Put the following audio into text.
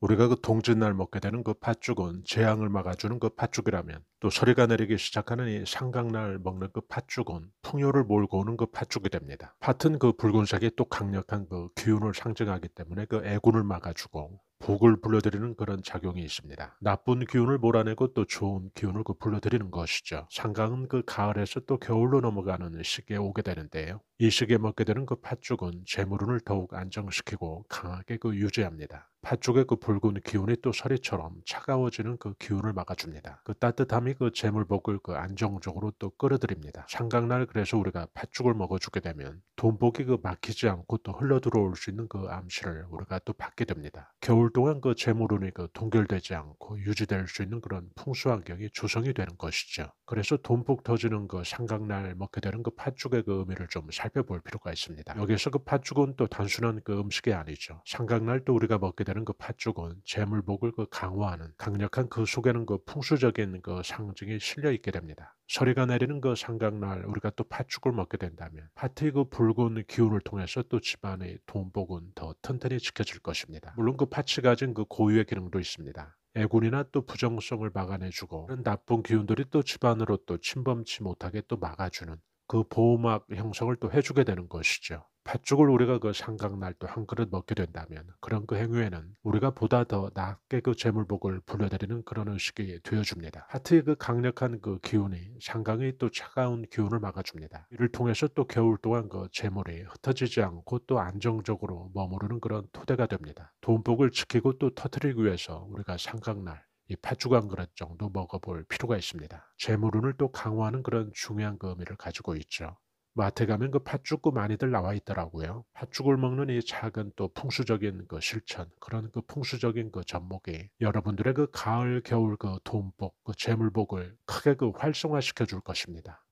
우리가 그 동짓날 먹게 되는 그 팥죽은 재앙을 막아주는 그 팥죽이라면 또 소리가 내리기 시작하는 이상각날 먹는 그 팥죽은 풍요를 몰고 오는 그 팥죽이 됩니다. 팥은 그붉은색의또 강력한 그 기운을 상징하기 때문에 그 애군을 막아주고 복을 불러들이는 그런 작용이 있습니다. 나쁜 기운을 몰아내고 또 좋은 기운을 그 불러들이는 것이죠. 상강은 그 가을에서 또 겨울로 넘어가는 시기에 오게 되는데요. 이 시기에 먹게 되는 그 팥죽은 재물운을 더욱 안정시키고 강하게 그 유지합니다. 팥죽의 그 붉은 기운이 또 서리처럼 차가워지는 그 기운을 막아줍니다. 그 따뜻함이 그 재물복을 그 안정적으로 또 끌어들입니다. 상각날 그래서 우리가 팥죽을 먹어주게 되면 돈복이 그 막히지 않고 또 흘러 들어올 수 있는 그 암시를 우리가 또 받게 됩니다. 겨울 동안 그 재물운이 그 동결되지 않고 유지될 수 있는 그런 풍수환 경이 조성이 되는 것이죠. 그래서 돈복 터지는 그상각날 먹게 되는 그 팥죽의 그 의미를 좀 살펴볼 필요가 있습니다. 여기서 그 팥죽은 또 단순한 그 음식이 아니죠. 상각날또 우리가 먹게 되는 그 팥죽은 재물복을 그 강화하는 강력한 그 속에는 그 풍수적인 그 상징이 실려 있게 됩니다. 서리가 내리는 그상각날 우리가 또 팥죽을 먹게 된다면 파티의그 붉은 기운을 통해서 또 집안의 돈복은 더 튼튼히 지켜질 것입니다. 물론 그파이 가진 그 고유의 기능도 있습니다. 애군이나 또 부정성을 막아내주고 그런 나쁜 기운들이 또 집안으로 또 침범치 못하게 또 막아주는 그 보호막 형성을 또 해주게 되는 것이죠. 팥죽을 우리가 그 삼각날 또 한 그릇 먹게 된다면 그런 그 행위에는 우리가 보다 더 낮게 그 재물복을 불러들이는 그런 의식이 되어줍니다. 하트의 그 강력한 그 기운이 상강의 또 차가운 기운을 막아줍니다. 이를 통해서 또 겨울 동안 그 재물이 흩어지지 않고 또 안정적으로 머무르는 그런 토대가 됩니다. 돈복을 지키고 또터뜨리기 위해서 우리가 삼강날이 팥죽 한 그릇 정도 먹어볼 필요가 있습니다. 재물운을 또 강화하는 그런 중요한 그 의미를 가지고 있죠. 마트 가면 그팥죽도 많이들 나와 있더라고요. 팥죽을 먹는 이 작은 또 풍수적인 그 실천, 그런 그 풍수적인 그 접목이 여러분들의 그 가을, 겨울 그 돈복, 그 재물복을 크게 그 활성화시켜 줄 것입니다.